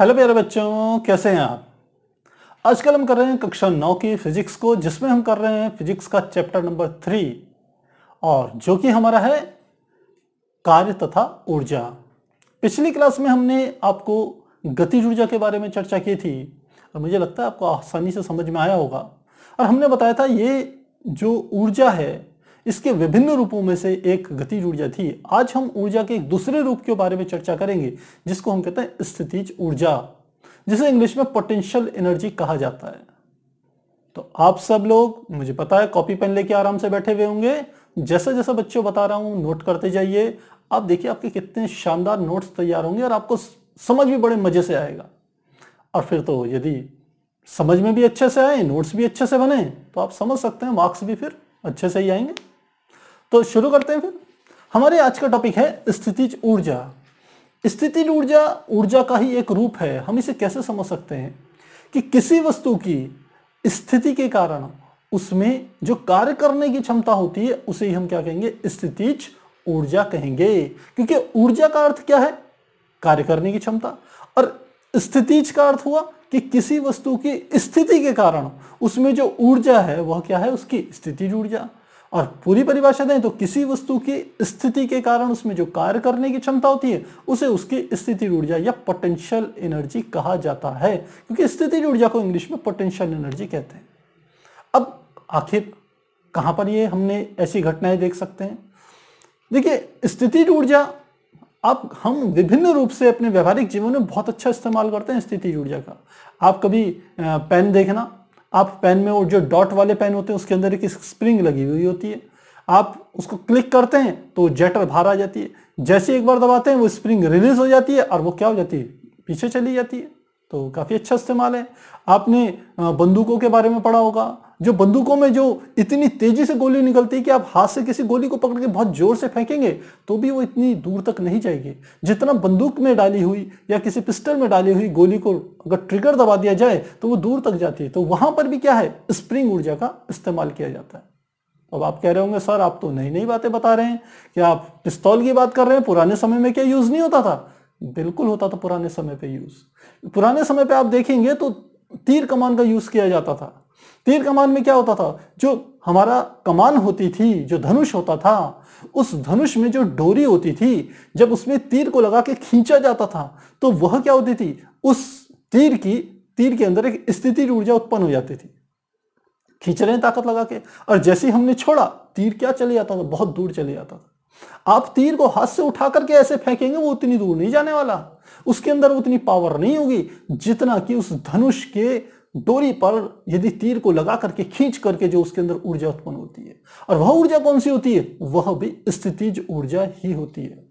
hello प्यारे बच्चों कैसे हैं आप आजकल हम कर रहे हैं कक्षा नौ की फिजिक्स को जिसमें हम कर रहे हैं फिजिक्स का चैप्टर नंबर थ्री और जो कि हमारा है कार्य तथा ऊर्जा पिछली क्लास में हमने आपको गतिज ऊर्जा के बारे में चर्चा की थी और मुझे लगता है आपको आसानी से समझ में आया होगा और हमने बताया था ये जो ऊर्जा है इसके विभिन्न रूपों में से एक गति ऊर्जा थी आज हम ऊर्जा के एक दूसरे रूप के बारे में चर्चा करेंगे जिसको हम कहते हैं स्थितिज ऊर्जा जिसे इंग्लिश में पोटेंशियल एनर्जी कहा जाता है तो आप सब लोग मुझे पता है कॉपी पेन लेके आराम से बैठे हुए होंगे जैसे जैसे बच्चों बता रहा हूं नोट करते जाइए आप देखिए आपके कितने शानदार नोट्स तैयार होंगे और आपको समझ भी बड़े मजे से आएगा और फिर तो यदि समझ में भी अच्छे से आए नोट्स भी अच्छे से बने तो आप समझ सकते हैं मार्क्स भी फिर अच्छे से ही आएंगे तो शुरू करते हैं फिर हमारे आज का टॉपिक है स्थितिज ऊर्जा स्थितिज ऊर्जा ऊर्जा का ही एक रूप है हम इसे कैसे समझ सकते हैं कि किसी वस्तु की स्थिति के कारण उसमें जो कार्य करने की क्षमता होती है उसे हम क्या कहेंगे स्थितिज ऊर्जा कहेंगे क्योंकि ऊर्जा का अर्थ क्या है कार्य करने की क्षमता और स्थितिज का अर्थ हुआ कि किसी वस्तु की स्थिति के कारण उसमें जो ऊर्जा है वह क्या है उसकी स्थितिज ऊर्जा और पूरी परिभाषा दें तो किसी वस्तु की स्थिति के कारण उसमें जो कार्य करने की क्षमता होती है उसे उसकी स्थिति ऊर्जा या पोटेंशियल एनर्जी कहा जाता है क्योंकि स्थिति ऊर्जा को इंग्लिश में पोटेंशियल एनर्जी कहते हैं अब आखिर कहां पर ये हमने ऐसी घटनाएं देख सकते हैं देखिए स्थिति ऊर्जा आप हम विभिन्न रूप से अपने व्यवहारिक जीवन में बहुत अच्छा इस्तेमाल करते हैं स्थिति ऊर्जा का आप कभी पेन देखना आप पेन में और जो डॉट वाले पेन होते हैं उसके अंदर एक स्प्रिंग लगी हुई होती है आप उसको क्लिक करते हैं तो जेटर बाहर आ जाती है जैसे एक बार दबाते हैं वो स्प्रिंग रिलीज हो जाती है और वो क्या हो जाती है पीछे चली जाती है तो काफ़ी अच्छा इस्तेमाल है आपने बंदूकों के बारे में पढ़ा होगा जो बंदूकों में जो इतनी तेजी से गोली निकलती है कि आप हाथ से किसी गोली को पकड़ के बहुत जोर से फेंकेंगे तो भी वो इतनी दूर तक नहीं जाएगी जितना बंदूक में डाली हुई या किसी पिस्टल में डाली हुई गोली को अगर ट्रिगर दबा दिया जाए तो वो दूर तक जाती है तो वहां पर भी क्या है स्प्रिंग ऊर्जा का इस्तेमाल किया जाता है अब आप कह रहे होंगे सर आप तो नई नई बातें बता रहे हैं क्या आप पिस्तौल की बात कर रहे हैं पुराने समय में क्या यूज नहीं होता था बिल्कुल होता था पुराने समय पर यूज पुराने समय पर आप देखेंगे तो तीर कमान का यूज किया जाता था तीर कमान में क्या होता था जो हमारा कमान होती थी जो धनुष होता था उस धनुष में जो डोरी होती थी जब उसमें तीर को लगा के खींचा जाता था तो वह क्या होती थी उस तीर की तीर के अंदर एक स्थिति ऊर्जा उत्पन्न हो जाती थी खींच रहे ताकत लगा के और जैसे हमने छोड़ा तीर क्या चले जाता था बहुत दूर चले जाता था आप तीर को हाथ से उठा करके ऐसे फेंकेंगे वो उतनी दूर नहीं जाने वाला उसके अंदर उतनी पावर नहीं होगी जितना कि उस धनुष के डोरी पर यदि तीर को लगा करके खींच करके जो उसके अंदर ऊर्जा उत्पन्न होती है और वह ऊर्जा कौन सी होती है वह भी स्थिति ऊर्जा ही होती है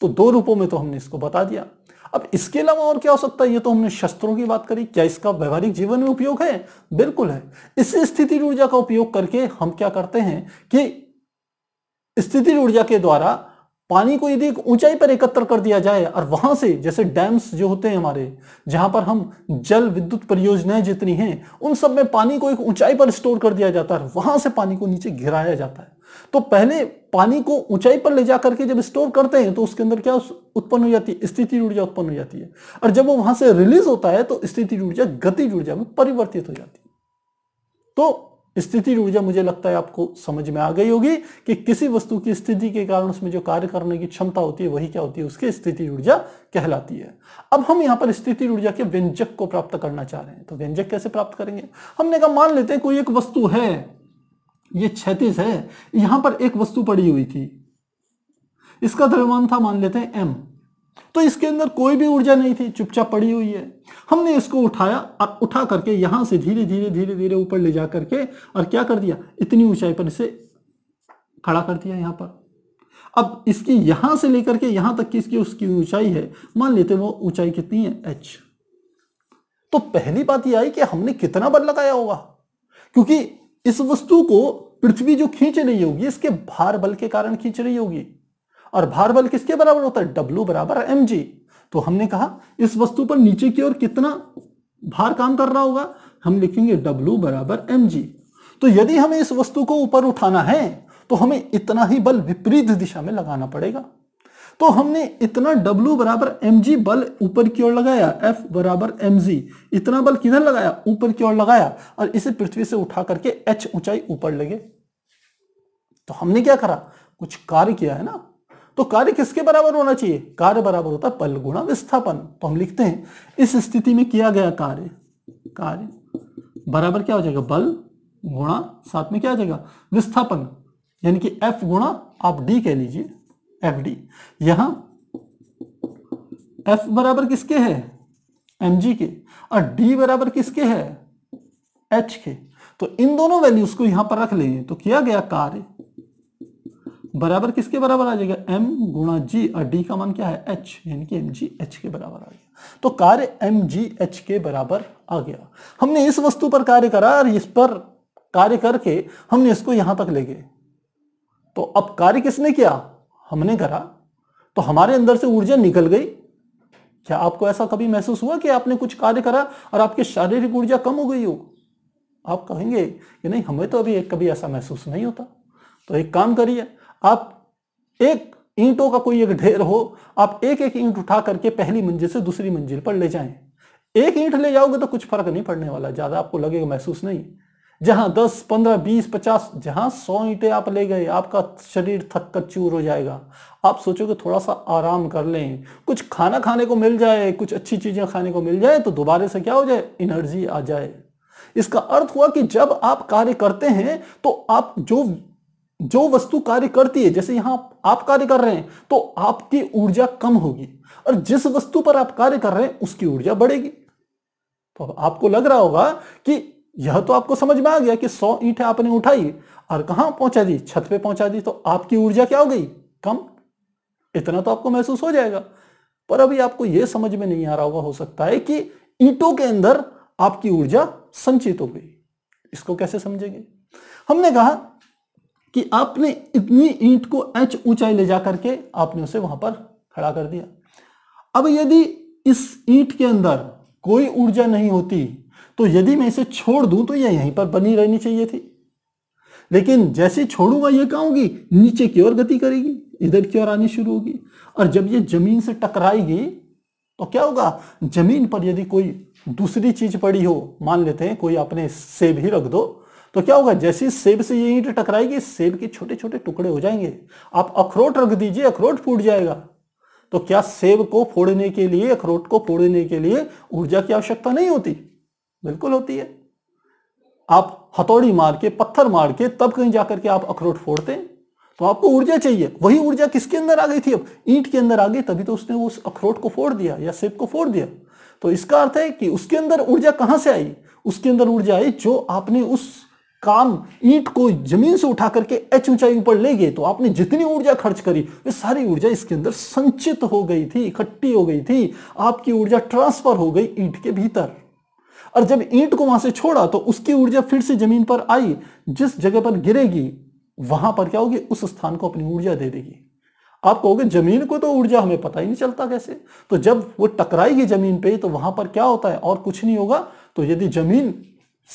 तो दो रूपों में तो हमने इसको बता दिया अब इसके अलावा और क्या हो सकता है ये तो हमने शस्त्रों की बात करी क्या इसका व्यवहारिक जीवन में उपयोग है बिल्कुल है इस स्थिति ऊर्जा का उपयोग करके हम क्या करते हैं कि स्थिति ऊर्जा के द्वारा पानी को यदि ऊंचाई पर एकत्र कर दिया जाए और वहां से जैसे डैम्स जो होते हैं हमारे जहां पर हम जल विद्युत परियोजनाएं जितनी हैं उन सब में पानी को एक ऊंचाई पर स्टोर कर दिया जाता है वहां से पानी को नीचे गिराया जाता है तो पहले पानी को ऊंचाई पर ले जा करके जब स्टोर करते हैं तो उसके अंदर क्या उत्पन्न हो जाती है स्थिति ऊर्जा उत्पन्न हो जाती है और जब वो वहां से रिलीज होता है तो स्थिति ऊर्जा गति ऊर्जा में परिवर्तित हो जाती है तो स्थिति ऊर्जा मुझे लगता है आपको समझ में आ गई होगी कि किसी वस्तु की स्थिति के कारण उसमें जो कार्य करने की क्षमता होती है वही क्या होती है उसकी स्थिति ऊर्जा कहलाती है अब हम यहां पर स्थिति ऊर्जा के व्यंजक को प्राप्त करना चाह रहे हैं तो व्यंजक कैसे प्राप्त करेंगे हमने कहा मान लेते हैं कोई एक वस्तु है ये क्षतिज है यहां पर एक वस्तु पड़ी हुई थी इसका द्रव्यमान था मान लेते हैं एम तो इसके अंदर कोई भी ऊर्जा नहीं थी चुपचाप पड़ी हुई है हमने इसको उठाया और उठा करके यहां से धीरे धीरे धीरे धीरे ऊपर ले जा करके और क्या कर दिया इतनी ऊंचाई पर इसे खड़ा कर दिया यहां पर अब इसकी यहां से लेकर के यहां तक किसकी इसकी उसकी ऊंचाई है मान लेते वो ऊंचाई कितनी है एच तो पहली बात यह आई कि हमने कितना बल लगाया होगा क्योंकि इस वस्तु को पृथ्वी जो खींच रही होगी इसके भार बल के कारण खींच रही होगी और भार बल किसके बराबर होता है डब्ल्यू बराबर एम तो हमने कहा इस वस्तु पर नीचे की ओर कितना भार काम कर रहा होगा हम लिखेंगे डब्ल्यू बराबर एम तो यदि हमें इस वस्तु को ऊपर उठाना है तो हमें इतना ही बल विपरीत दिशा में लगाना पड़ेगा तो हमने इतना W बराबर एम बल ऊपर की ओर लगाया F बराबर एम इतना बल किधर लगाया ऊपर की ओर लगाया और इसे पृथ्वी से उठा करके H ऊंचाई ऊपर लगे तो हमने क्या करा कुछ कार्य किया है ना तो कार्य किसके बराबर होना चाहिए कार्य बराबर होता है पल गुणा विस्थापन तो हम लिखते हैं इस स्थिति में किया गया कार्य कार्य बराबर क्या हो जाएगा बल गुणा साथ में क्या हो जाएगा विस्थापन यानी कि एफ गुणा आप डी कह लीजिए एफ डी यहां एफ बराबर किसके है एम जी के और डी बराबर किसके है एच के तो इन दोनों वैल्यूज को यहां पर रख लेंगे तो किया गया कार्य बराबर किसके बराबर आ जाएगा एम गुणा जी और डी का मान क्या है एच यानी कि एम जी एच के बराबर आ गया तो कार्य एम जी एच के बराबर आ गया हमने इस वस्तु पर कार्य करा और इस पर कार्य करके हमने इसको यहां तक ले गए तो अब कार्य किसने किया हमने करा तो हमारे अंदर से ऊर्जा निकल गई क्या आपको ऐसा कभी महसूस हुआ कि आपने कुछ कार्य करा और आपकी शारीरिक ऊर्जा कम हो गई हो आप कहेंगे कि नहीं हमें तो अभी कभी ऐसा महसूस नहीं होता तो एक काम करिए आप एक ईंटों का कोई एक ढेर हो आप एक एक ईंट उठा करके पहली मंजिल से दूसरी मंजिल पर ले जाएं एक ईंट ले जाओगे तो कुछ फर्क नहीं पड़ने वाला ज्यादा आपको लगेगा महसूस नहीं जहां 10, 15, 20, 50 जहां 100 ईंटें आप ले गए आपका शरीर थक कर चूर हो जाएगा आप सोचोगे थोड़ा सा आराम कर लें कुछ खाना खाने को मिल जाए कुछ अच्छी चीजें खाने को मिल जाए तो दोबारे से क्या हो जाए एनर्जी आ जाए इसका अर्थ हुआ कि जब आप कार्य करते हैं तो आप जो जो वस्तु कार्य करती है जैसे यहां आप कार्य कर रहे हैं तो आपकी ऊर्जा कम होगी और जिस वस्तु पर आप कार्य कर रहे हैं उसकी ऊर्जा बढ़ेगी तो आपको लग रहा होगा कि यह तो आपको समझ में आ गया कि 100 ईट आपने उठाई और कहा पहुंचा दी छत पे पहुंचा दी तो आपकी ऊर्जा क्या हो गई कम इतना तो आपको महसूस हो जाएगा पर अभी आपको यह समझ में नहीं आ रहा होगा हो सकता है कि ईटों के अंदर आपकी ऊर्जा संचित हो गई इसको कैसे समझेंगे हमने कहा कि आपने इतनी ईंट को एच ऊंचाई ले जा करके आपने उसे वहां पर खड़ा कर दिया अब यदि इस ईंट के अंदर कोई ऊर्जा नहीं होती तो यदि मैं इसे छोड़ दूं तो यह यहीं पर बनी रहनी चाहिए थी लेकिन जैसे छोड़ूंगा यह कहूंगी नीचे की ओर गति करेगी इधर की ओर आनी शुरू होगी और जब ये जमीन से टकराएगी तो क्या होगा जमीन पर यदि कोई दूसरी चीज पड़ी हो मान लेते हैं कोई आपने सेब ही रख दो तो क्या होगा जैसे सेब से ये ईंट टकराएगी सेब के छोटे छोटे टुकड़े हो जाएंगे आप अखरोट रख दीजिए अखरोट फूट जाएगा तो क्या सेब को फोड़ने के लिए अखरोट को फोड़ने के लिए ऊर्जा की आवश्यकता नहीं होती बिल्कुल होती है आप हथौड़ी मार के पत्थर मार के तब कहीं जाकर के आप अखरोट फोड़ते हैं तो आपको ऊर्जा चाहिए वही ऊर्जा किसके अंदर आ गई थी अब ईंट के अंदर आ गई तभी तो उसने उस अखरोट को फोड़ दिया या सेब को फोड़ दिया तो इसका अर्थ है कि उसके अंदर ऊर्जा कहां से आई उसके अंदर ऊर्जा आई जो आपने उस काम ईट को जमीन से उठा करके एच ऊंचाई ऊपर ले गए तो आपने जितनी ऊर्जा खर्च करी वे सारी ऊर्जा इसके अंदर संचित हो गई थी इकट्ठी हो गई थी आपकी ऊर्जा ट्रांसफर हो गई ईट के भीतर और जब ईंट को वहां से छोड़ा तो उसकी ऊर्जा फिर से जमीन पर आई जिस जगह पर गिरेगी वहां पर क्या होगी उस स्थान को अपनी ऊर्जा दे देगी आप कहोगे जमीन को तो ऊर्जा हमें पता ही नहीं चलता कैसे तो जब वो टकराएगी जमीन पे तो वहां पर क्या होता है और कुछ नहीं होगा तो यदि जमीन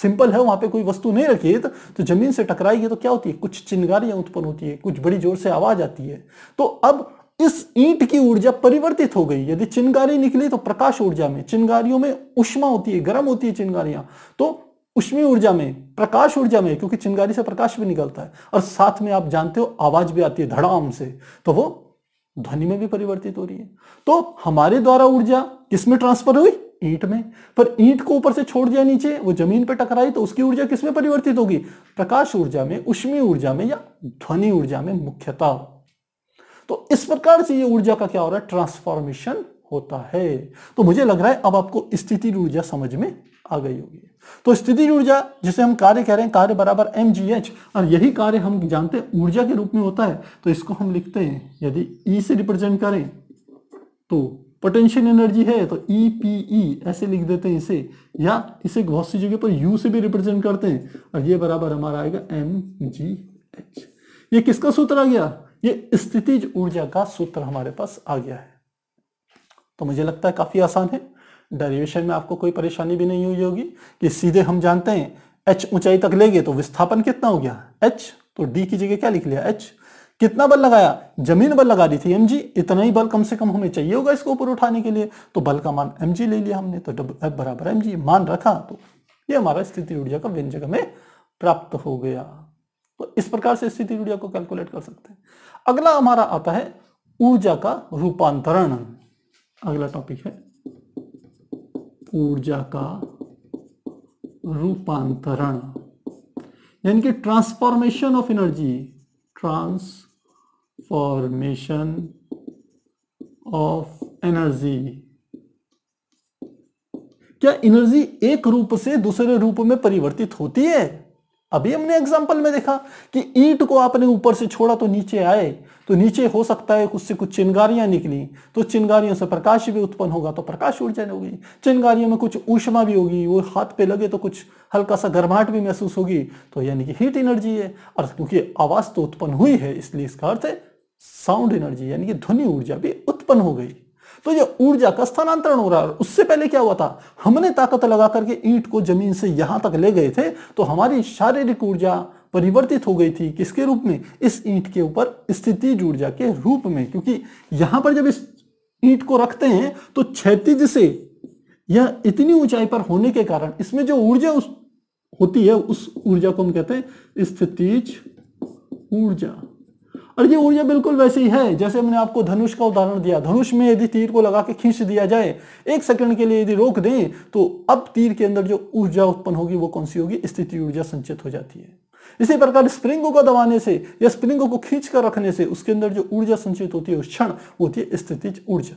सिंपल है वहां पे कोई वस्तु नहीं रखी है तो, तो जमीन से टकराएगी तो क्या होती है कुछ चिंगारियां उत्पन्न होती है कुछ बड़ी जोर से आवाज आती है तो अब इस ईंट की ऊर्जा परिवर्तित हो गई यदि चिंगारी निकली तो प्रकाश ऊर्जा में चिंगारियों में उष्मा होती है गर्म होती है चिंगारियां तो उष्मी ऊर्जा में प्रकाश ऊर्जा में क्योंकि चिंगारी से प्रकाश भी निकलता है और साथ में आप जानते हो आवाज भी आती है धड़ाम से तो वो ध्वनि में भी परिवर्तित हो रही है तो हमारे द्वारा ऊर्जा किसमें ट्रांसफर हुई ईंट में पर ईंट को ऊपर से छोड़ दिया नीचे वो जमीन पर टकराई तो उसकी ऊर्जा किसमें परिवर्तित होगी प्रकाश ऊर्जा में उष्मी ऊर्जा में या ध्वनि ऊर्जा में मुख्यतः तो इस प्रकार से ये ऊर्जा का क्या हो रहा है ट्रांसफॉर्मेशन होता है तो मुझे लग रहा है अब आपको स्थिति ऊर्जा समझ में आ गई होगी तो स्थिति ऊर्जा जिसे हम कार्य कह रहे हैं कार्य बराबर एम जी एच और यही कार्य हम जानते हैं ऊर्जा के रूप में होता है तो इसको हम लिखते हैं यदि ई e से रिप्रेजेंट करें तो पोटेंशियल एनर्जी है तो ई पी ई ऐसे लिख देते हैं इसे या इसे बहुत सी जगह पर यू से भी रिप्रेजेंट करते हैं और ये बराबर हमारा आएगा एम जी एच ये किसका सूत्र आ गया ये स्थितिज ऊर्जा का सूत्र हमारे पास आ गया है तो मुझे लगता है काफी आसान है डेरिवेशन में आपको कोई परेशानी भी नहीं हुई होगी कि सीधे हम जानते हैं एच ऊंचाई तक लेंगे तो विस्थापन कितना हो गया एच तो डी की जगह क्या लिख लिया एच कितना बल लगाया जमीन बल लगा दी थी एम इतना ही बल कम से कम हमें चाहिए होगा इसको ऊपर उठाने के लिए तो बल का मान एम ले लिया हमने तो डब्ल्यू एफ बराबर एम मान रखा तो ये हमारा स्थिति ऊर्जा का व्यंजक हमें प्राप्त हो गया तो इस प्रकार से स्थिति ऊर्जा को कैलकुलेट कर सकते हैं अगला हमारा आता है ऊर्जा का रूपांतरण अगला टॉपिक है ऊर्जा का रूपांतरण यानी कि ट्रांसफॉर्मेशन ऑफ एनर्जी ट्रांस formation ऑफ एनर्जी क्या एनर्जी एक रूप से दूसरे रूप में परिवर्तित होती है अभी हमने एग्जाम्पल में देखा कि ईट को आपने ऊपर से छोड़ा तो नीचे आए तो नीचे हो सकता है उससे कुछ चिंगारियां निकली तो चिंगारियों से प्रकाश भी उत्पन्न होगा तो प्रकाश ऊर्जा होगी चिंगारियों में कुछ ऊष्मा भी होगी वो हाथ पे लगे तो कुछ हल्का सा गर्माहट भी महसूस होगी तो यानी कि हीट एनर्जी है और क्योंकि आवाज तो उत्पन्न हुई है इसलिए इसका अर्थ है साउंड एनर्जी यानी कि ध्वनि ऊर्जा भी उत्पन्न हो गई तो ये ऊर्जा का स्थानांतरण हो रहा है उससे पहले क्या हुआ था हमने ताकत लगा करके ईंट को जमीन से यहां तक ले गए थे तो हमारी शारीरिक ऊर्जा परिवर्तित हो गई थी किसके रूप में इस ईंट के ऊपर स्थिति ऊर्जा के रूप में क्योंकि यहां पर जब इस ईंट को रखते हैं तो क्षेत्र से यह इतनी ऊंचाई पर होने के कारण इसमें जो ऊर्जा होती है उस ऊर्जा को हम कहते हैं स्थितिज ऊर्जा और ये ऊर्जा बिल्कुल वैसे ही है जैसे मैंने आपको धनुष का उदाहरण दिया धनुष में यदि तीर को लगा के खींच दिया जाए एक सेकंड के लिए यदि रोक दें तो अब तीर के अंदर जो ऊर्जा उत्पन्न होगी वो कौन सी होगी स्थिति ऊर्जा संचित हो जाती है इसी प्रकार स्प्रिंग को दबाने से या स्प्रिंग को खींच कर रखने से उसके अंदर जो ऊर्जा संचित होती है उस क्षण होती है स्थिति ऊर्जा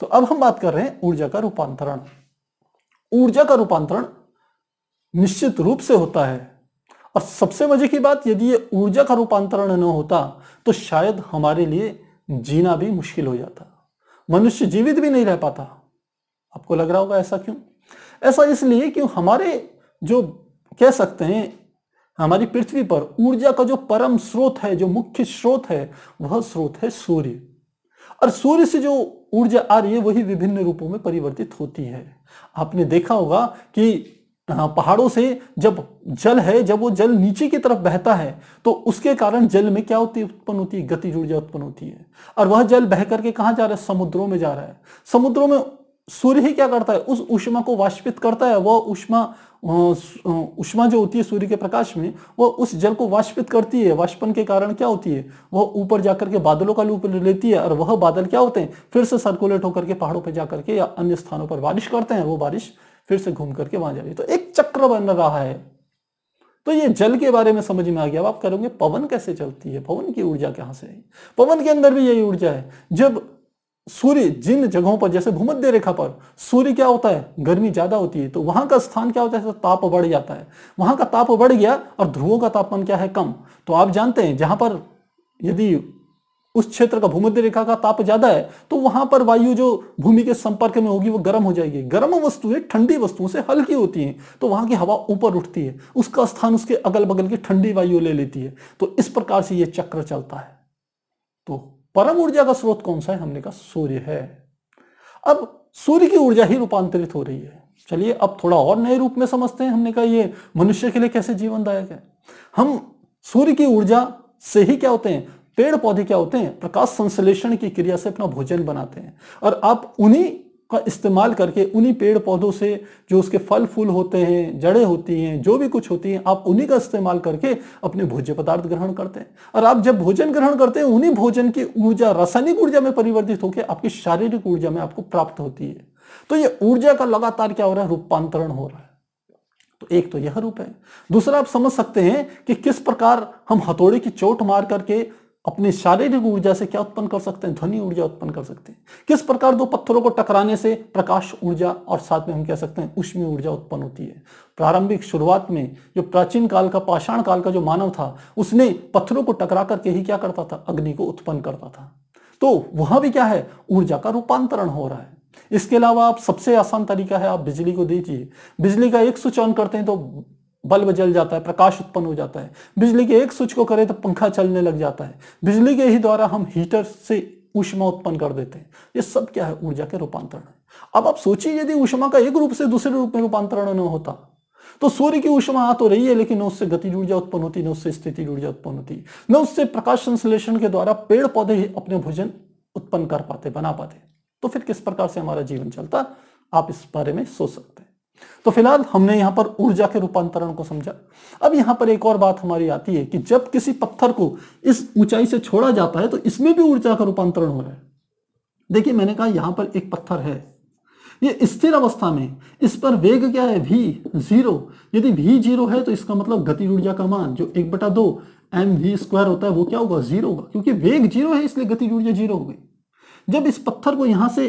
तो अब हम बात कर रहे हैं ऊर्जा का रूपांतरण ऊर्जा का रूपांतरण निश्चित रूप से होता है और सबसे मजे की बात यदि ये ऊर्जा का रूपांतरण न होता तो शायद हमारे लिए जीना भी मुश्किल हो जाता मनुष्य जीवित भी नहीं रह पाता आपको लग रहा होगा ऐसा क्यों ऐसा इसलिए क्यों हमारे जो कह सकते हैं हमारी पृथ्वी पर ऊर्जा का जो परम स्रोत है जो मुख्य स्रोत है वह स्रोत है सूर्य और सूर्य से जो ऊर्जा आ रही है वही विभिन्न रूपों में परिवर्तित होती है आपने देखा होगा कि हाँ, पहाड़ों से जब जल है जब वो जल नीचे की तरफ बहता है तो उसके कारण जल में क्या होती उत्पन्न होती है गति ऊर्जा उत्पन्न होती है और वह जल बह करके कहाँ जा रहा है समुद्रों में जा रहा है समुद्रों में सूर्य ही क्या करता है उस उष्मा को वाष्पित करता है वह उष्मा उष्मा जो होती है सूर्य के प्रकाश में वह उस जल को वाष्पित करती है वाष्पन के कारण क्या होती है वह ऊपर जाकर के बादलों का लूप लेती है और वह बादल क्या होते हैं फिर से सर्कुलेट होकर के पहाड़ों पर जाकर के या अन्य स्थानों पर बारिश करते हैं वो बारिश फिर से घूम करके वहां जा रही तो एक चक्र बन रहा है तो ये जल के बारे में समझ में आ गया अब आप करोगे पवन कैसे चलती है पवन की ऊर्जा कहां से है पवन के अंदर भी यही ऊर्जा है जब सूर्य जिन जगहों पर जैसे भूमध्य रेखा पर सूर्य क्या होता है गर्मी ज्यादा होती है तो वहां का स्थान क्या होता है ताप बढ़ जाता है वहां का ताप बढ़ गया और ध्रुवों का तापमान क्या है कम तो आप जानते हैं जहां पर यदि उस क्षेत्र का भूमध्य रेखा का ताप ज्यादा है तो वहां पर वायु जो भूमि के संपर्क में होगी वो गर्म हो जाएगी गर्म वस्तुएं ठंडी वस्तुओं से हल्की होती हैं तो वहां की हवा ऊपर उठती है उसका स्थान उसके अगल बगल की ठंडी वायु ले लेती है तो इस प्रकार से ये चक्र चलता है तो परम ऊर्जा का स्रोत कौन सा है हमने कहा सूर्य है अब सूर्य की ऊर्जा ही रूपांतरित हो रही है चलिए अब थोड़ा और नए रूप में समझते हैं हमने कहा ये मनुष्य के लिए कैसे जीवनदायक है हम सूर्य की ऊर्जा से ही क्या होते हैं पेड़ पौधे क्या होते हैं प्रकाश संश्लेषण की क्रिया से अपना भोजन बनाते हैं और आप उन्हीं का इस्तेमाल करके उन्हीं पेड़ पौधों से जो उसके फल फूल होते हैं जड़ें होती हैं जो भी कुछ होती हैं आप उन्हीं का इस्तेमाल करके अपने भोज्य पदार्थ ग्रहण करते हैं और आप जब भोजन ग्रहण करते हैं उन्हीं भोजन की ऊर्जा रासायनिक ऊर्जा में परिवर्तित होकर आपकी शारीरिक ऊर्जा में आपको प्राप्त होती है तो ये ऊर्जा का लगातार क्या हो रहा है रूपांतरण हो रहा है तो एक तो यह रूप है दूसरा आप समझ सकते हैं कि किस प्रकार हम हथौड़े की चोट मार करके अपनी शारीरिक ऊर्जा से क्या उत्पन्न कर सकते हैं ध्वनि ऊर्जा उत्पन्न कर सकते हैं किस प्रकार दो पत्थरों को टकराने से प्रकाश ऊर्जा और साथ में हम कह सकते हैं उष्मी ऊर्जा उत्पन्न होती है प्रारंभिक शुरुआत में जो प्राचीन काल का पाषाण काल का जो मानव था उसने पत्थरों को टकरा करके ही क्या करता था अग्नि को उत्पन्न करता था तो वहां भी क्या है ऊर्जा का रूपांतरण हो रहा है इसके अलावा आप सबसे आसान तरीका है आप बिजली को दीजिए बिजली का एक स्विच ऑन करते हैं तो बल्ब जल जाता है प्रकाश उत्पन्न हो जाता है बिजली के एक स्विच को करें तो पंखा चलने लग जाता है बिजली के ही द्वारा हम हीटर से ऊष्मा उत्पन्न कर देते हैं ये सब क्या है ऊर्जा के रूपांतरण अब आप सोचिए यदि ऊष्मा का एक रूप से दूसरे रूप में रूपांतरण न होता तो सूर्य की ऊष्मा आ तो रही है लेकिन न उससे गति ऊर्जा उत्पन्न होती न उससे स्थिति ऊर्जा उत्पन्न होती न उससे प्रकाश संश्लेषण के द्वारा पेड़ पौधे अपने भोजन उत्पन्न कर पाते बना पाते तो फिर किस प्रकार से हमारा जीवन चलता आप इस बारे में सोच सकते हैं तो फिलहाल हमने यहां पर ऊर्जा के रूपांतरण को समझा अब यहां पर एक और बात हमारी आती है कि जब किसी पत्थर को इस ऊंचाई से छोड़ा जाता है तो इसमें भी ऊर्जा का रूपांतरण हो रहा है देखिए मैंने कहा यहां पर एक पत्थर है ये स्थिर अवस्था में इस पर वेग क्या है भी जीरो यदि भी जीरो है तो इसका मतलब गति ऊर्जा का मान जो एक बटा दो एम वी स्क्वायर होता है वो क्या होगा जीरो होगा क्योंकि वेग जीरो है इसलिए गति ऊर्जा जीरो हो गई जब इस पत्थर को यहां से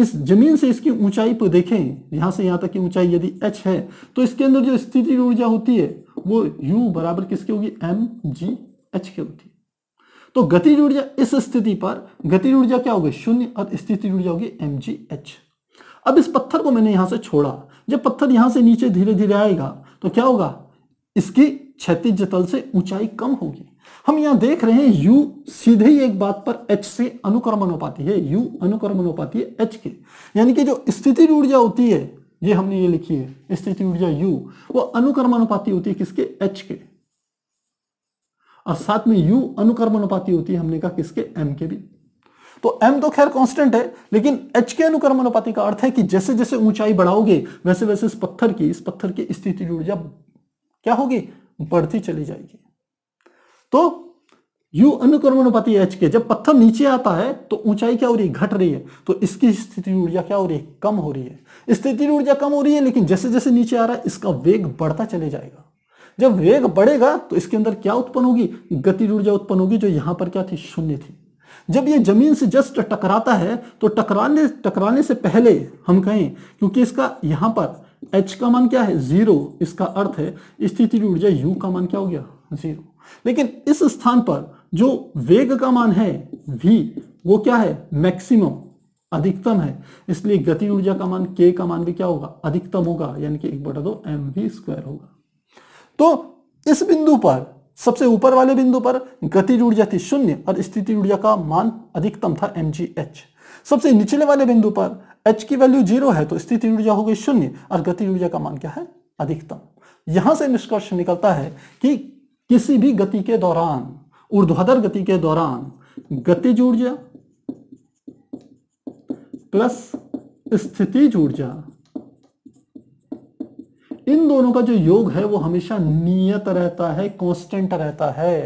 इस जमीन से इसकी ऊंचाई पर देखें यहां से यहां तक की ऊंचाई यदि h है तो इसके अंदर जो स्थिति ऊर्जा होती है वो u बराबर किसके होगी एम जी एच के होती है तो गति ऊर्जा इस स्थिति पर गति ऊर्जा क्या होगी शून्य और स्थिति ऊर्जा होगी एम जी एच अब इस पत्थर को मैंने यहां से छोड़ा जब पत्थर यहां से नीचे धीरे धीरे आएगा तो क्या होगा इसकी क्षतिज तल से ऊंचाई कम होगी हम यहां देख रहे हैं U सीधे ही एक बात पर H से अनुक्रमण हो पाती है U अनुक्रमण हो पाती है H के यानी कि जो स्थिति ऊर्जा होती है ये हमने ये लिखी है स्थिति ऊर्जा U वो अनुक्रमणोपाती होती है किसके H के और साथ में U अनुक्रमणोपाती होती है हमने कहा किसके M के भी तो M तो खैर कांस्टेंट है लेकिन H के अनुक्रम अनुपाती का अर्थ है कि जैसे जैसे ऊंचाई बढ़ाओगे वैसे वैसे इस पत्थर की इस पत्थर की स्थिति ऊर्जा क्या होगी बढ़ती चली जाएगी तो यू अनुक्रमणपति एच के जब पत्थर नीचे आता है तो ऊंचाई क्या हो रही है घट रही है तो इसकी स्थिति ऊर्जा क्या हो रही है कम हो रही है स्थिति ऊर्जा कम हो रही है लेकिन जैसे जैसे नीचे आ रहा है इसका वेग बढ़ता चले जाएगा जब वेग बढ़ेगा तो इसके अंदर क्या उत्पन्न होगी गति ऊर्जा उत्पन्न होगी जो यहां पर क्या थी शून्य थी जब ये जमीन से जस्ट टकराता है तो टकराने टकराने से पहले हम कहें क्योंकि इसका यहां पर एच का मान क्या है जीरो इसका अर्थ है स्थिति ऊर्जा यू का मान क्या हो गया जीरो लेकिन इस स्थान पर जो वेग का मान है v वो क्या है मैक्सिमम अधिकतम है इसलिए गति ऊर्जा का मान k का मान भी क्या होगा अधिकतम होगा यानी कि एक बटा दो एम वी स्क्वायर होगा तो इस बिंदु पर सबसे ऊपर वाले बिंदु पर गति ऊर्जा थी शून्य और स्थिति ऊर्जा का मान अधिकतम था एम जी एच सबसे निचले वाले बिंदु पर एच की वैल्यू जीरो है तो स्थिति ऊर्जा हो गई शून्य और गति ऊर्जा का मान क्या है अधिकतम यहां से निष्कर्ष निकलता है कि किसी भी गति के दौरान ऊर्ध्वाधर गति के दौरान गति ऊर्जा प्लस स्थिति ऊर्जा इन दोनों का जो योग है वो हमेशा नियत रहता है कांस्टेंट रहता है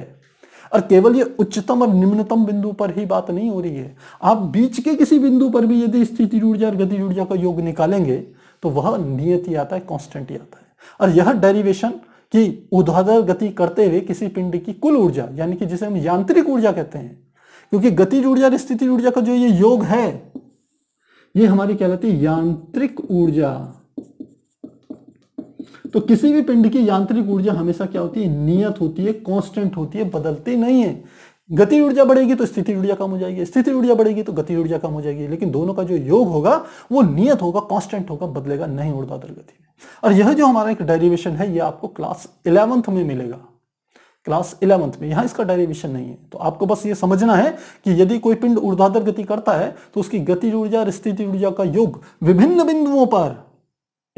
और केवल ये उच्चतम और निम्नतम बिंदु पर ही बात नहीं हो रही है आप बीच के किसी बिंदु पर भी यदि स्थिति ऊर्जा और गति ऊर्जा का योग निकालेंगे तो वह नियत ही आता है कॉन्स्टेंट ही आता है और यह डेरिवेशन कि ऊर्ध्वाधर गति करते हुए किसी पिंड की कुल ऊर्जा यानी कि जिसे हम यांत्रिक ऊर्जा कहते हैं क्योंकि गति ऊर्जा और स्थिति ऊर्जा का जो ये योग है ये हमारी कहलाती है यांत्रिक ऊर्जा तो किसी भी पिंड की यांत्रिक ऊर्जा हमेशा क्या होती है नियत होती है कांस्टेंट होती है बदलती नहीं है गति ऊर्जा बढ़ेगी तो स्थिति ऊर्जा कम हो जाएगी स्थिति ऊर्जा बढ़ेगी तो गति ऊर्जा कम हो जाएगी लेकिन दोनों का जो योग होगा वो नियत होगा कांस्टेंट होगा बदलेगा नहीं ऊर्ध्वाधर गति में और यह जो हमारा एक डेरिवेशन है ये आपको क्लास इलेवंथ में मिलेगा क्लास इलेवंथ में यहां इसका डेरिवेशन नहीं है तो आपको बस ये समझना है कि यदि कोई पिंड ऊर्धाधर गति करता है तो उसकी गति ऊर्जा और स्थिति ऊर्जा का योग विभिन्न बिंदुओं पर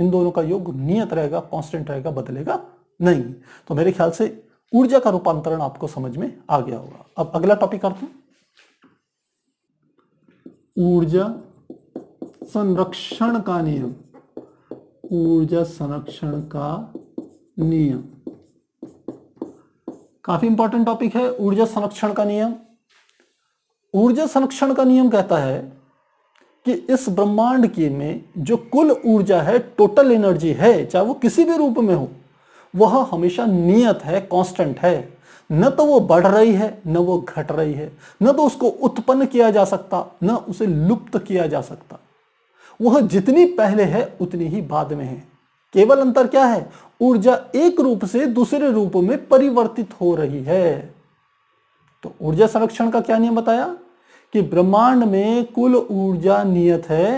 इन दोनों का योग नियत रहेगा कांस्टेंट रहेगा बदलेगा नहीं तो मेरे ख्याल से ऊर्जा का रूपांतरण आपको समझ में आ गया होगा अब अगला टॉपिक करते हैं ऊर्जा संरक्षण का नियम ऊर्जा संरक्षण का नियम काफी इंपॉर्टेंट टॉपिक है ऊर्जा संरक्षण का नियम ऊर्जा संरक्षण का नियम कहता है कि इस ब्रह्मांड के में जो कुल ऊर्जा है टोटल एनर्जी है चाहे वो किसी भी रूप में हो वह हमेशा नियत है कांस्टेंट है न तो वो बढ़ रही है न वो घट रही है न तो उसको उत्पन्न किया जा सकता न उसे लुप्त किया जा सकता वह जितनी पहले है उतनी ही बाद में है केवल अंतर क्या है ऊर्जा एक रूप से दूसरे रूप में परिवर्तित हो रही है तो ऊर्जा संरक्षण का क्या नियम बताया कि ब्रह्मांड में कुल ऊर्जा नियत है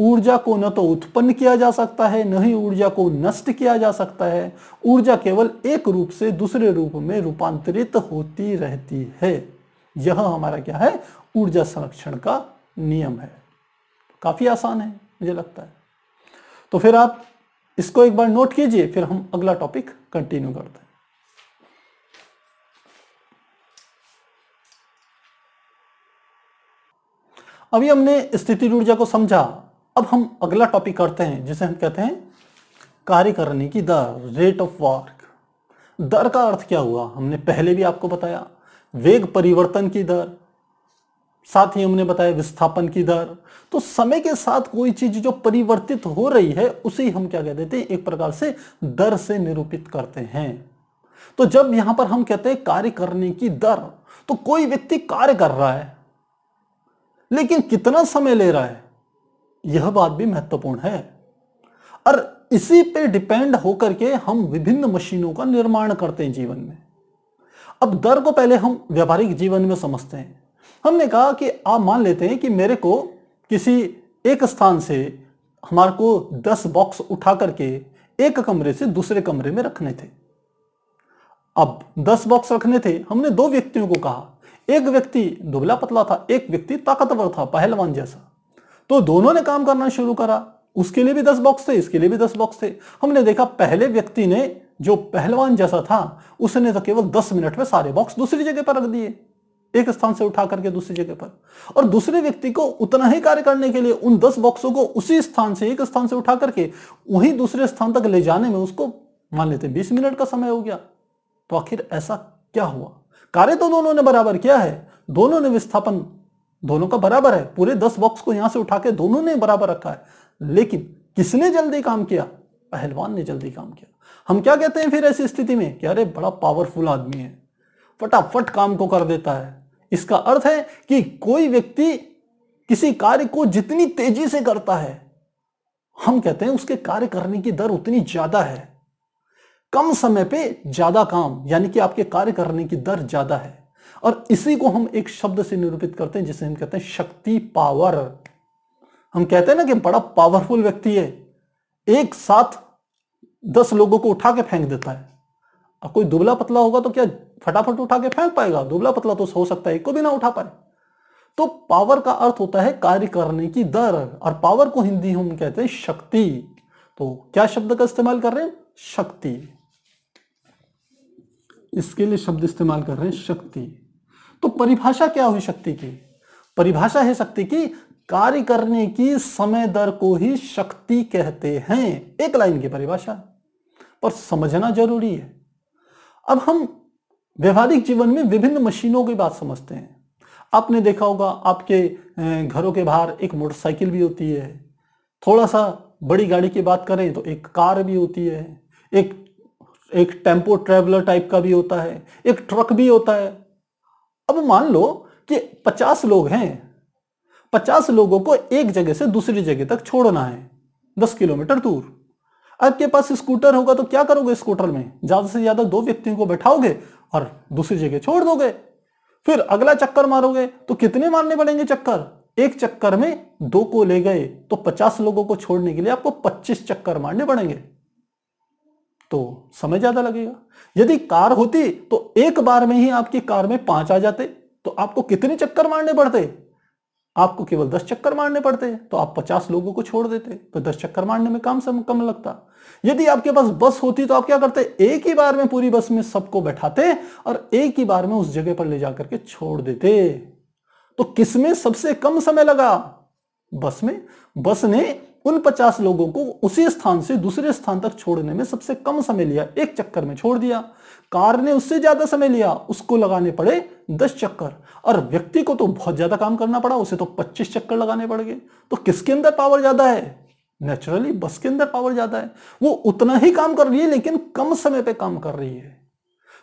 ऊर्जा को न तो उत्पन्न किया जा सकता है न ही ऊर्जा को नष्ट किया जा सकता है ऊर्जा केवल एक रूप से दूसरे रूप में रूपांतरित होती रहती है यह हमारा क्या है ऊर्जा संरक्षण का नियम है काफी आसान है मुझे लगता है तो फिर आप इसको एक बार नोट कीजिए फिर हम अगला टॉपिक कंटिन्यू करते हैं अभी हमने स्थिति ऊर्जा को समझा अब हम अगला टॉपिक करते हैं जिसे हम कहते हैं कार्य करने की दर रेट ऑफ वर्क दर का अर्थ क्या हुआ हमने पहले भी आपको बताया वेग परिवर्तन की दर साथ ही हमने बताया विस्थापन की दर तो समय के साथ कोई चीज जो परिवर्तित हो रही है उसे हम क्या कह देते हैं एक प्रकार से दर से निरूपित करते हैं तो जब यहां पर हम कहते हैं कार्य करने की दर तो कोई व्यक्ति कार्य कर रहा है लेकिन कितना समय ले रहा है यह बात भी महत्वपूर्ण है और इसी पे डिपेंड होकर के हम विभिन्न मशीनों का निर्माण करते हैं जीवन में अब दर को पहले हम व्यापारिक जीवन में समझते हैं हमने कहा कि आप मान लेते हैं कि मेरे को किसी एक स्थान से हमारे को दस बॉक्स उठा करके एक कमरे से दूसरे कमरे में रखने थे अब दस बॉक्स रखने थे हमने दो व्यक्तियों को कहा एक व्यक्ति दुबला पतला था एक व्यक्ति ताकतवर था पहलवान जैसा तो दोनों ने काम करना शुरू करा उसके लिए भी दस बॉक्स थे इसके लिए भी दस बॉक्स थे हमने देखा पहले व्यक्ति ने जो पहलवान जैसा था उसने तो केवल दस मिनट में सारे बॉक्स दूसरी जगह पर रख दिए एक स्थान से उठा करके दूसरी जगह पर और दूसरे व्यक्ति को उतना ही कार्य करने के लिए उन दस बॉक्सों को उसी स्थान से एक स्थान से उठा करके वहीं दूसरे स्थान तक ले जाने में उसको मान लेते बीस मिनट का समय हो गया तो आखिर ऐसा क्या हुआ कार्य तो दोनों ने बराबर किया है दोनों ने विस्थापन दोनों का बराबर है पूरे दस बॉक्स को यहां से उठा के दोनों ने बराबर रखा है लेकिन किसने जल्दी काम किया पहलवान ने जल्दी काम किया हम क्या कहते हैं फिर ऐसी स्थिति में कि अरे बड़ा पावरफुल आदमी है फटाफट काम को कर देता है इसका अर्थ है कि कोई व्यक्ति किसी कार्य को जितनी तेजी से करता है हम कहते हैं उसके कार्य करने की दर उतनी ज्यादा है कम समय पे ज्यादा काम यानी कि आपके कार्य करने की दर ज्यादा है और इसी को हम एक शब्द से निरूपित करते हैं जिसे हम कहते हैं शक्ति पावर हम कहते हैं ना कि बड़ा पावरफुल व्यक्ति है एक साथ दस लोगों को उठा के फेंक देता है अब कोई दुबला पतला होगा तो क्या फटाफट उठा के फेंक पाएगा दुबला पतला तो हो सकता है एक को भी ना उठा पाए तो पावर का अर्थ होता है कार्य करने की दर और पावर को हिंदी हम कहते हैं शक्ति तो क्या शब्द का इस्तेमाल कर रहे हैं शक्ति इसके लिए शब्द इस्तेमाल कर रहे हैं शक्ति तो परिभाषा क्या हुई शक्ति की परिभाषा है शक्ति की कार्य करने की समय दर को ही शक्ति कहते हैं एक लाइन की परिभाषा पर समझना जरूरी है अब हम व्यवहारिक जीवन में विभिन्न मशीनों की बात समझते हैं आपने देखा होगा आपके घरों के बाहर एक मोटरसाइकिल भी होती है थोड़ा सा बड़ी गाड़ी की बात करें तो एक कार भी होती है एक एक टेम्पो ट्रेवलर टाइप का भी होता है एक ट्रक भी होता है अब मान लो कि 50 लोग हैं 50 लोगों को एक जगह से दूसरी जगह तक छोड़ना है 10 किलोमीटर दूर आपके पास स्कूटर होगा तो क्या करोगे स्कूटर में ज्यादा से ज्यादा दो व्यक्तियों को बैठाओगे और दूसरी जगह छोड़ दोगे फिर अगला चक्कर मारोगे तो कितने मारने पड़ेंगे चक्कर एक चक्कर में दो को ले गए तो पचास लोगों को छोड़ने के लिए आपको पच्चीस चक्कर मारने पड़ेंगे तो समय ज्यादा लगेगा यदि कार होती तो एक बार में ही आपकी कार में पांच आ जाते तो आपको कितने चक्कर मारने पड़ते आपको केवल दस चक्कर मारने पड़ते तो आप पचास लोगों को छोड़ देते तो दस चक्कर मारने में काम सम कम लगता यदि आपके पास बस होती तो आप क्या करते एक ही बार में पूरी बस में सबको बैठाते और एक ही बार में उस जगह पर ले जाकर के छोड़ देते तो किसमें सबसे कम समय लगा बस में बस ने उन पचास लोगों को उसी स्थान से दूसरे स्थान तक छोड़ने में सबसे कम समय लिया एक चक्कर में छोड़ दिया कार ने उससे ज्यादा समय लिया उसको लगाने पड़े दस चक्कर और व्यक्ति को तो बहुत ज्यादा काम करना पड़ा उसे तो पच्चीस चक्कर लगाने पड़ गए तो किसके अंदर पावर ज्यादा है नेचुरली बस के अंदर पावर ज्यादा है वो उतना ही काम कर रही है लेकिन कम समय पर काम कर रही है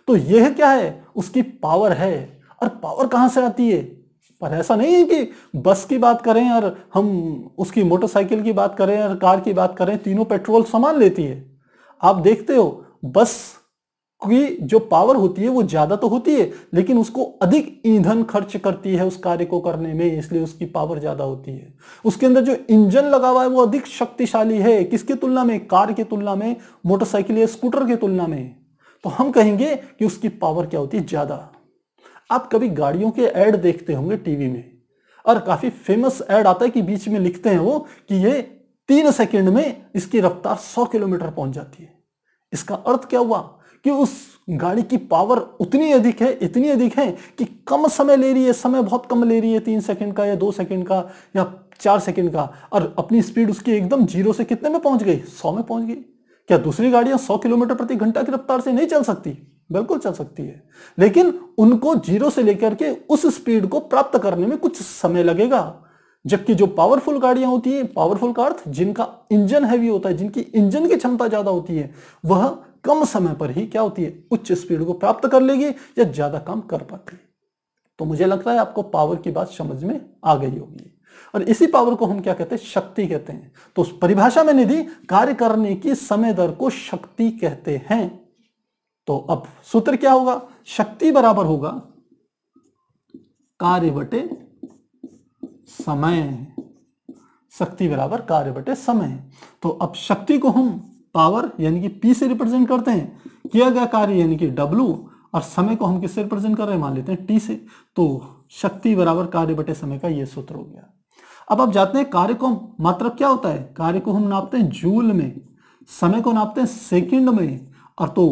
तो यह क्या है उसकी पावर है और पावर कहां से आती है पर ऐसा नहीं है कि बस की बात करें और हम उसकी मोटरसाइकिल की बात करें और कार की बात करें तीनों पेट्रोल समान लेती है आप देखते हो बस की जो पावर होती है वो ज़्यादा तो होती है लेकिन उसको अधिक ईंधन खर्च करती है उस कार्य को करने में इसलिए उसकी पावर ज़्यादा होती है उसके अंदर जो इंजन लगा हुआ है वो अधिक शक्तिशाली है किसकी तुलना में कार की तुलना में मोटरसाइकिल या स्कूटर की तुलना में तो हम कहेंगे कि उसकी पावर क्या होती है ज़्यादा आप कभी गाड़ियों के एड देखते होंगे टीवी में और काफी फेमस एड आता है कि बीच में लिखते हैं वो कि ये तीन सेकेंड में इसकी रफ्तार सौ किलोमीटर पहुंच जाती है इसका अर्थ क्या हुआ कि उस गाड़ी की पावर उतनी अधिक है इतनी अधिक है कि कम समय ले रही है समय बहुत कम ले रही है तीन सेकंड का या दो सेकंड का या चार सेकंड का और अपनी स्पीड उसकी एकदम जीरो से कितने में पहुंच गई सौ में पहुंच गई क्या दूसरी गाड़ियां सौ किलोमीटर प्रति घंटा की रफ्तार से नहीं चल सकती बिल्कुल चल सकती है लेकिन उनको जीरो से लेकर के उस स्पीड को प्राप्त करने में कुछ समय लगेगा जबकि जो पावरफुल गाड़ियां होती हैं पावरफुल का अर्थ जिनका इंजन हैवी होता है जिनकी इंजन की क्षमता ज्यादा होती है वह कम समय पर ही क्या होती है उच्च स्पीड को प्राप्त कर लेगी या ज्यादा काम कर पाती है तो मुझे लगता है आपको पावर की बात समझ में आ गई होगी और इसी पावर को हम क्या कहते हैं शक्ति कहते हैं तो उस परिभाषा में निधि कार्य करने की समय दर को शक्ति कहते हैं तो अब सूत्र क्या होगा शक्ति बराबर होगा कार्य बटे समय शक्ति बराबर कार्य बटे समय तो अब शक्ति को हम पावर यानी कि पी से रिप्रेजेंट करते हैं किया गया कार्य यानी कि डब्लू और समय को हम किससे रिप्रेजेंट कर रहे हैं मान लेते हैं टी से तो शक्ति बराबर कार्य बटे समय का यह सूत्र हो गया अब आप जाते हैं कार्य को मात्रक क्या होता है कार्य को हम नापते हैं जूल में समय को नापते हैं सेकंड में और तो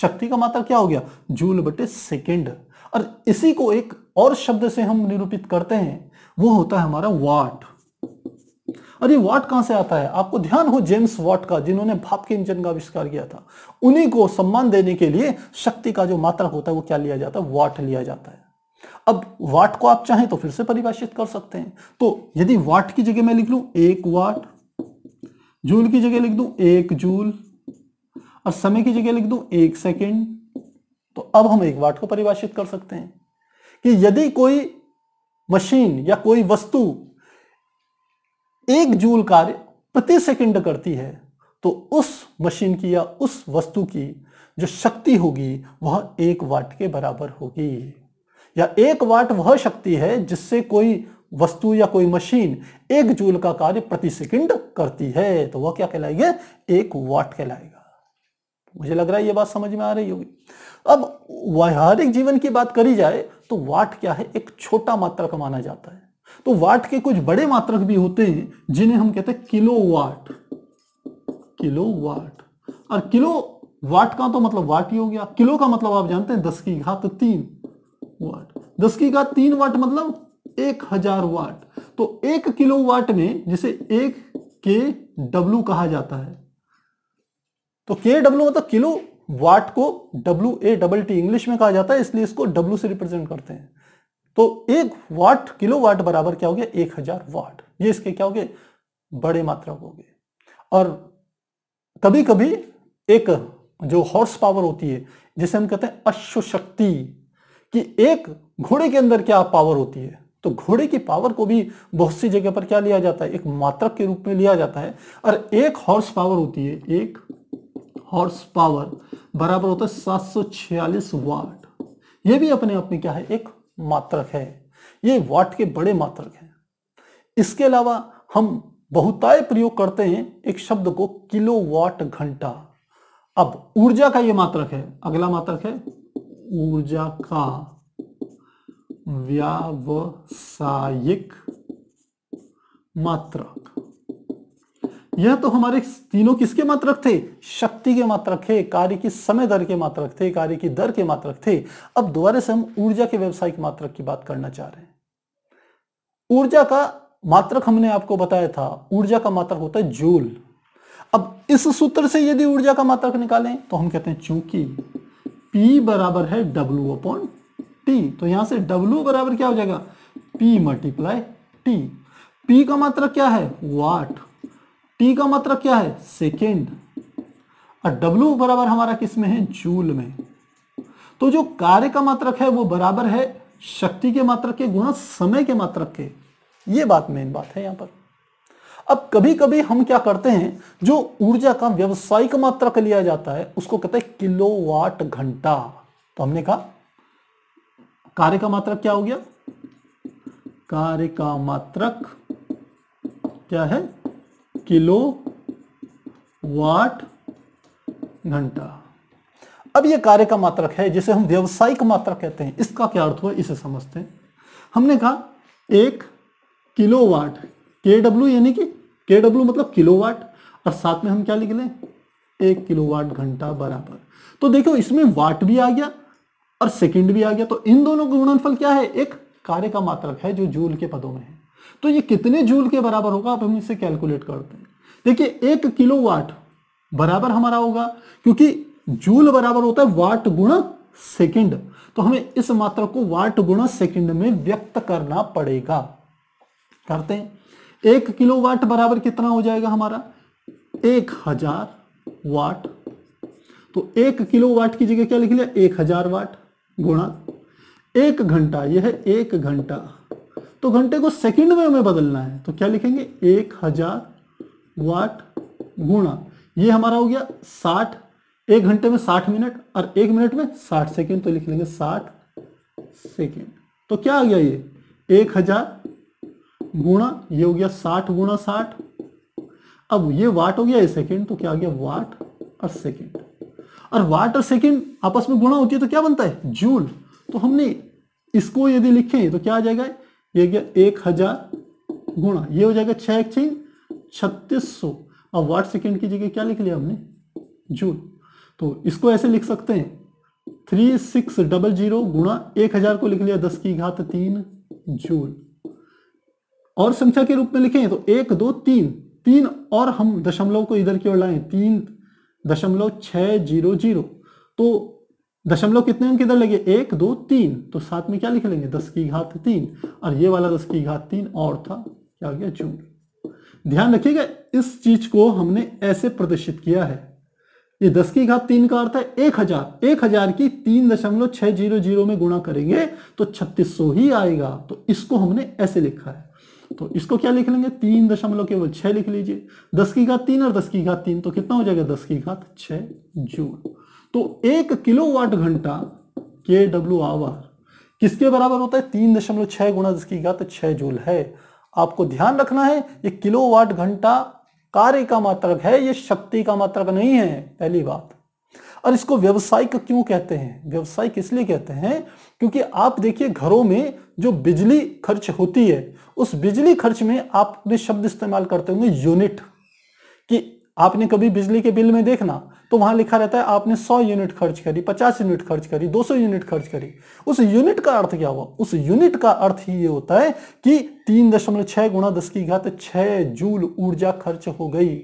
शक्ति का मात्रा क्या हो गया जूल बटे सेकेंड और इसी को एक और शब्द से हम निरूपित करते हैं वो होता है हमारा वाट और ये वाट कहां से आता है आपको ध्यान हो जेम्स वाट का जिन्होंने भाप के इंजन का आविष्कार किया था उन्हीं को सम्मान देने के लिए शक्ति का जो मात्रा होता है वो क्या लिया जाता है वाट लिया जाता है अब वाट को आप चाहें तो फिर से परिभाषित कर सकते हैं तो यदि वाट की जगह मैं लिख लू एक वाट जूल की जगह लिख दू एक जूल और समय की जगह लिख दू एक सेकेंड तो अब हम एक वाट को परिभाषित कर सकते हैं कि यदि कोई मशीन या कोई वस्तु एक जूल कार्य प्रति सेकंड करती है तो उस मशीन की या उस वस्तु की जो शक्ति होगी वह एक वाट के बराबर होगी या एक वाट वह शक्ति है जिससे कोई वस्तु या कोई मशीन एक जूल का कार्य प्रति सेकंड करती है तो वह क्या कहलाएगी एक वाट कहलाएगा मुझे लग रहा है ये बात समझ में आ रही होगी अब व्यवहारिक जीवन की बात करी जाए तो वाट क्या है एक छोटा मात्रक माना जाता है तो वाट के कुछ बड़े मात्रक भी होते हैं जिन्हें हम कहते हैं किलो वाट किलो वाट और किलो वाट का तो मतलब वाट ही हो गया किलो का मतलब आप जानते हैं दस की घात तीन वाट दस की घात तीन वाट मतलब एक हजार वाट तो एक किलो वाट में जिसे एक के डब्लू कहा जाता है तो के डब्ल्यू मतलब किलो वाट को W A double T English में कहा जाता है इसलिए इसको डब्ल्यू से रिप्रेजेंट करते हैं तो एक वाट किलो वाट बराबर क्या हो गया एक हजार वाट ये इसके क्या हो गए बड़े मात्रा हो गए और कभी कभी एक जो हॉर्स पावर होती है जिसे हम कहते हैं अश्व शक्ति कि एक घोड़े के अंदर क्या पावर होती है तो घोड़े की पावर को भी बहुत सी जगह पर क्या लिया जाता है एक मात्रक के रूप में लिया जाता है और एक हॉर्स पावर होती है एक हॉर्स पावर बराबर होता है सात सौ छियालीस वाट यह भी अपने आप में क्या है एक मात्रक है ये वाट के बड़े मात्रक हैं इसके अलावा हम बहुताय प्रयोग करते हैं एक शब्द को किलो वाट घंटा अब ऊर्जा का यह मात्रक है अगला मात्रक है ऊर्जा का व्यावसायिक मात्रक यह तो हमारे तीनों किसके मात्रक थे शक्ति के मात्रक थे कार्य की समय दर के मात्रक थे कार्य की दर के मात्रक थे अब दोबारा से हम ऊर्जा के व्यवसायिक मात्रक की बात करना चाह रहे हैं ऊर्जा का मात्रक हमने आपको बताया था ऊर्जा का मात्रक होता है जूल अब इस सूत्र से यदि ऊर्जा का मात्रक निकालें तो हम कहते हैं चूंकि P बराबर है W अपॉन टी तो यहां से W बराबर क्या हो जाएगा P मल्टीप्लाई टी पी का मात्रक क्या है वाट टी का मतलब क्या है सेकेंड और डब्ल्यू बराबर हमारा किस में है जूल में तो जो कार्य का मात्रक है वो बराबर है शक्ति के मात्रक के गुणा समय के मात्रक के ये बात मेन बात है यहां पर अब कभी कभी हम क्या करते हैं जो ऊर्जा का व्यवसायिक मात्रक लिया जाता है उसको कहते हैं किलोवाट घंटा तो हमने कहा कार्य का मात्रक क्या हो गया कार्य का मात्रक क्या है किलो वाट घंटा अब ये कार्य का मात्रक है जिसे हम व्यवसायिक मात्रक कहते हैं इसका क्या अर्थ हुआ इसे समझते हैं हमने कहा एक किलो वाट के डब्ल्यू यानी कि के डब्ल्यू मतलब किलो वाट और साथ में हम क्या लिख लें एक किलो वाट घंटा बराबर तो देखो इसमें वाट भी आ गया और सेकंड भी आ गया तो इन दोनों का गुणनफल क्या है एक कार्य का मात्रक है जो जूल के पदों में है तो ये कितने जूल के बराबर होगा आप हम इसे कैलकुलेट करते हैं देखिए एक किलो वाट बराबर हमारा होगा क्योंकि जूल बराबर होता है वाट गुणा सेकेंड तो हमें इस मात्रा को वाट गुणा सेकेंड में व्यक्त करना पड़ेगा करते हैं एक किलो वाट बराबर कितना हो जाएगा हमारा एक हजार वाट तो एक किलो वाट की जगह क्या लिख लिया एक हजार वाट गुणा एक घंटा यह है एक घंटा तो घंटे को सेकंड में हमें बदलना है तो क्या लिखेंगे एक हजार वाट गुणा ये हमारा हो गया साठ एक घंटे में साठ मिनट और एक मिनट में साठ सेकेंड तो लिख लेंगे साठ सेकेंड तो क्या आ गया ये एक हजार गुणा ये हो गया साठ गुणा साठ अब ये वाट हो गया ये सेकेंड तो क्या आ गया वाट और सेकेंड और वाट और सेकेंड आपस में गुणा होती है तो क्या बनता है जूल तो हमने इसको यदि लिखें तो क्या आ जाएगा ये गया एक हजार गुणा ये हो जाएगा छह एक छः छत्तीस सौ अब वाट सेकेंड की जगह क्या लिख लिया हमने जूल तो इसको ऐसे लिख सकते हैं थ्री सिक्स डबल जीरो गुणा एक हजार को लिख लिया दस की घात तीन जूल और संख्या के रूप में लिखें तो एक दो तीन तीन और हम दशमलव को इधर की ओर लाएं तीन दशमलव छः जीरो जीरो तो दशमलव कितने अंक इधर लगे एक दो तीन तो साथ में क्या लिख लेंगे दस की घात तीन और ये वाला दस की घात तीन और था क्या हो गया जूल ध्यान रखिएगा इस चीज को हमने ऐसे प्रदर्शित किया है ये दस की घात तीन का अर्थ है एक हजार एक हजार की तीन दशमलव छह जीरो जीरो में गुणा करेंगे तो छत्तीस सौ ही आएगा तो इसको हमने ऐसे लिखा है तो इसको क्या लिख लेंगे तीन दशमलव केवल छह लिख लीजिए दस की घात तीन और दस की घात तीन तो कितना हो जाएगा दस की घात छह जूल तो एक किलोवाट घंटा के डब्ल्यू आवर किसके बराबर होता है तीन दशमलव छह गुणा जिसकी घात छह जूल है आपको ध्यान रखना है ये किलोवाट घंटा कार्य का मात्रक है ये शक्ति का मात्रक नहीं है पहली बात और इसको व्यवसायिक क्यों कहते हैं व्यवसायिक इसलिए कहते हैं क्योंकि आप देखिए घरों में जो बिजली खर्च होती है उस बिजली खर्च में आपने शब्द इस्तेमाल करते होंगे यूनिट कि आपने कभी बिजली के बिल में देखना तो वहां लिखा रहता है आपने 100 यूनिट खर्च करी 50 यूनिट खर्च करी 200 यूनिट खर्च करी उस यूनिट का अर्थ क्या हुआ उस यूनिट का अर्थ ही ये होता है कि तीन दशमलव छह गुणा दस की घात छह जूल ऊर्जा खर्च हो गई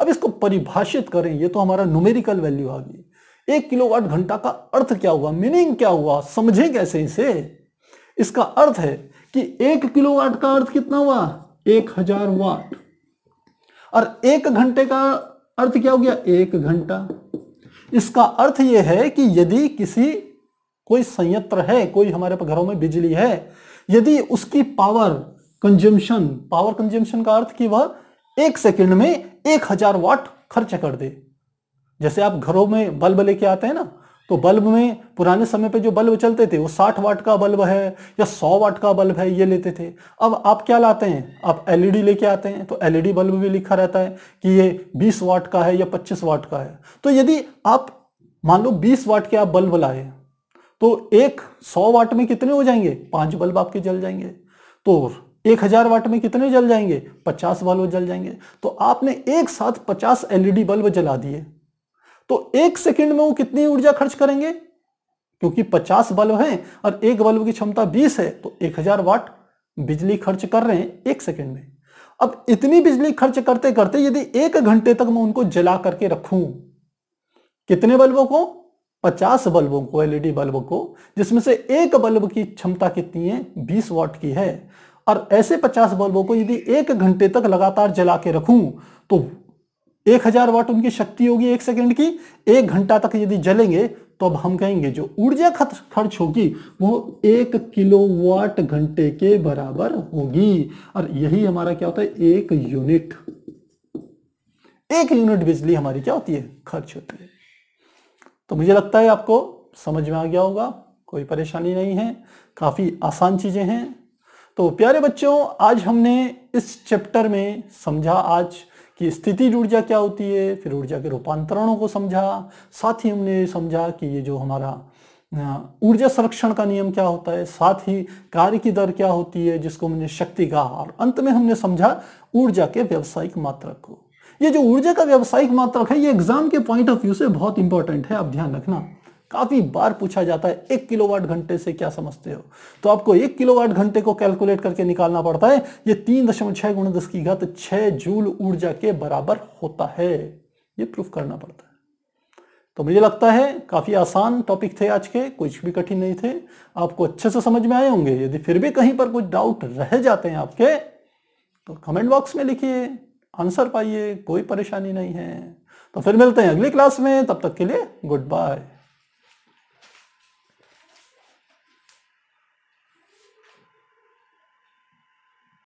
अब इसको परिभाषित करें ये तो हमारा न्यूमेरिकल वैल्यू आ गई एक किलोवाट घंटा का अर्थ क्या हुआ मीनिंग क्या हुआ समझे कैसे इसे इसका अर्थ है कि एक किलोवाट का अर्थ कितना हुआ एक हजार वाट और एक घंटे का अर्थ क्या हो गया एक घंटा इसका अर्थ यह है कि यदि किसी कोई संयंत्र है कोई हमारे घरों में बिजली है यदि उसकी पावर कंजम्पशन पावर कंजम्पशन का अर्थ कि वह एक सेकंड में एक हजार वाट खर्च कर दे जैसे आप घरों में बल्ब लेके आते हैं ना तो बल्ब में पुराने समय पे जो बल्ब चलते थे वो 60 वाट का बल्ब है या 100 वाट का बल्ब है ये लेते थे अब आप क्या लाते हैं आप एलईडी लेके आते हैं तो एलईडी बल्ब भी लिखा रहता है कि ये 20 वाट का है या 25 वाट का है तो यदि आप मान लो 20 वाट के आप बल्ब लाए तो एक 100 वाट में कितने हो जाएंगे पांच बल्ब आपके जल जाएंगे तो एक हजार वाट में कितने जल जाएंगे पचास बल्ब जल जाएंगे तो आपने एक साथ पचास एलईडी बल्ब जला दिए तो एक सेकंड में वो कितनी ऊर्जा खर्च करेंगे क्योंकि 50 बल्ब हैं और एक बल्ब की क्षमता 20 है तो 1000 वाट बिजली खर्च कर रहे हैं एक सेकंड में अब इतनी बिजली खर्च करते करते यदि एक घंटे तक मैं उनको जला करके रखूं कितने बल्बों को 50 बल्बों को एलईडी बल्ब को जिसमें से एक बल्ब की क्षमता कितनी है 20 वाट की है और ऐसे 50 बल्बों को यदि एक घंटे तक लगातार जला के रखूं तो एक हजार वाट उनकी शक्ति होगी एक सेकंड की एक घंटा तक यदि जलेंगे तो अब हम कहेंगे जो ऊर्जा खर्च होगी वो एक किलोवाट घंटे के बराबर होगी और यही हमारा क्या होता है एक यूनिट एक यूनिट बिजली हमारी क्या होती है खर्च होती है तो मुझे लगता है आपको समझ में आ गया होगा कोई परेशानी नहीं है काफ़ी आसान चीज़ें हैं तो प्यारे बच्चों आज हमने इस चैप्टर में समझा आज कि स्थिति ऊर्जा क्या होती है फिर ऊर्जा के रूपांतरणों को समझा साथ ही हमने समझा कि ये जो हमारा ऊर्जा संरक्षण का नियम क्या होता है साथ ही कार्य की दर क्या होती है जिसको हमने शक्ति कहा और अंत में हमने समझा ऊर्जा के व्यावसायिक मात्रक को ये जो ऊर्जा का व्यावसायिक मात्रक है ये एग्जाम के पॉइंट ऑफ व्यू से बहुत इंपॉर्टेंट है आप ध्यान रखना काफी बार पूछा जाता है एक किलोवाट घंटे से क्या समझते हो तो आपको एक किलोवाट घंटे को कैलकुलेट करके निकालना पड़ता है ये तीन दशमलव छह गुण दस की घात छह जूल ऊर्जा के बराबर होता है ये प्रूफ करना पड़ता है तो मुझे लगता है काफी आसान टॉपिक थे आज के कुछ भी कठिन नहीं थे आपको अच्छे से समझ में आए होंगे यदि फिर भी कहीं पर कुछ डाउट रह जाते हैं आपके तो कमेंट बॉक्स में लिखिए आंसर पाइए कोई परेशानी नहीं है तो फिर मिलते हैं अगली क्लास में तब तक के लिए गुड बाय